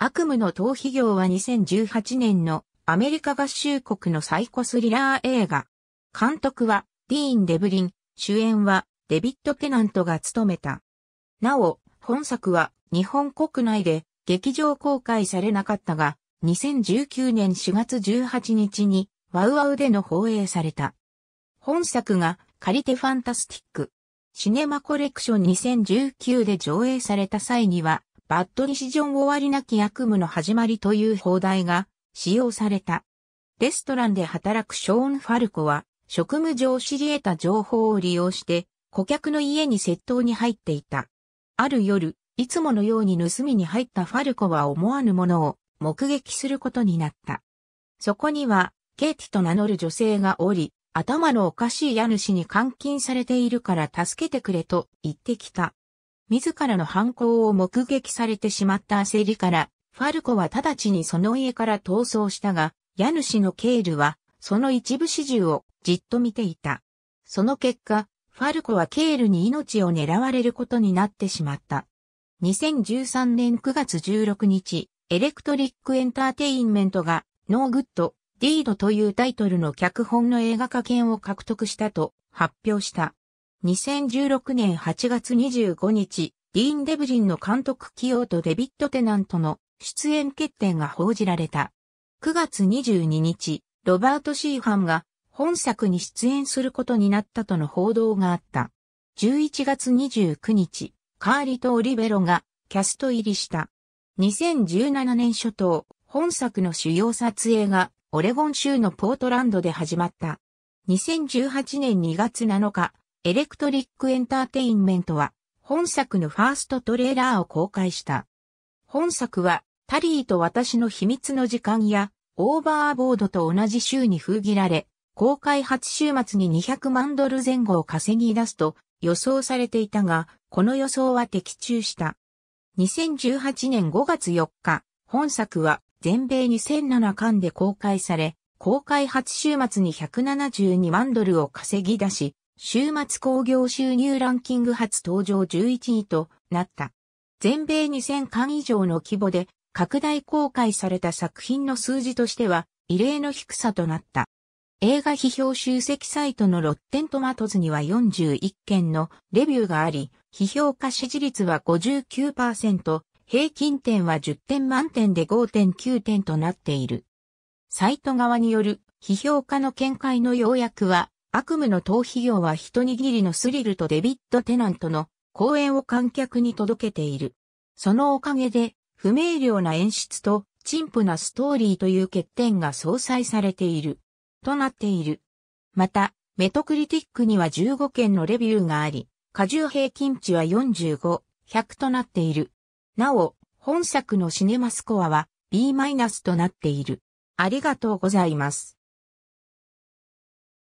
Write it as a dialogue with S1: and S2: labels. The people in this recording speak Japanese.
S1: 悪夢の逃避業は2018年のアメリカ合衆国のサイコスリラー映画。監督はディーン・デブリン、主演はデビッド・テナントが務めた。なお、本作は日本国内で劇場公開されなかったが、2019年4月18日にワウワウでの放映された。本作が借りてファンタスティック。シネマコレクション2019で上映された際にはバッドディシジョン終わりなき悪夢の始まりという放題が使用された。レストランで働くショーン・ファルコは、職務上知り得た情報を利用して、顧客の家に窃盗に入っていた。ある夜、いつものように盗みに入ったファルコは思わぬものを目撃することになった。そこには、ケイティと名乗る女性がおり、頭のおかしい家主に監禁されているから助けてくれと言ってきた。自らの犯行を目撃されてしまった焦りから、ファルコは直ちにその家から逃走したが、家主のケールは、その一部始終をじっと見ていた。その結果、ファルコはケールに命を狙われることになってしまった。2013年9月16日、エレクトリックエンターテインメントが、ノーグッド、ディードというタイトルの脚本の映画化権を獲得したと発表した。2016年8月25日、ディーン・デブリンの監督起用とデビッド・テナントの出演決定が報じられた。9月22日、ロバート・シーハンが本作に出演することになったとの報道があった。11月29日、カーリとオリベロがキャスト入りした。2017年初頭、本作の主要撮影がオレゴン州のポートランドで始まった。2018年2月7日、エレクトリックエンターテインメントは、本作のファーストトレーラーを公開した。本作は、タリーと私の秘密の時間や、オーバーボードと同じ週に封切られ、公開初週末に200万ドル前後を稼ぎ出すと予想されていたが、この予想は的中した。2018年5月4日、本作は全米に1007巻で公開され、公開初週末に172万ドルを稼ぎ出し、週末工業収入ランキング初登場11位となった。全米2000巻以上の規模で拡大公開された作品の数字としては異例の低さとなった。映画批評集積サイトのロッテントマトズには41件のレビューがあり、批評家支持率は59%、平均点は10点満点で5.9点となっている。サイト側による批評家の見解の要約は悪夢の逃避業は一握りのスリルとデビッド・テナントの公演を観客に届けている。そのおかげで、不明瞭な演出と、陳腐なストーリーという欠点が相殺されている。となっている。また、メトクリティックには15件のレビューがあり、過重平均値は45、100となっている。なお、本作のシネマスコアは B- となっている。ありがとうございます。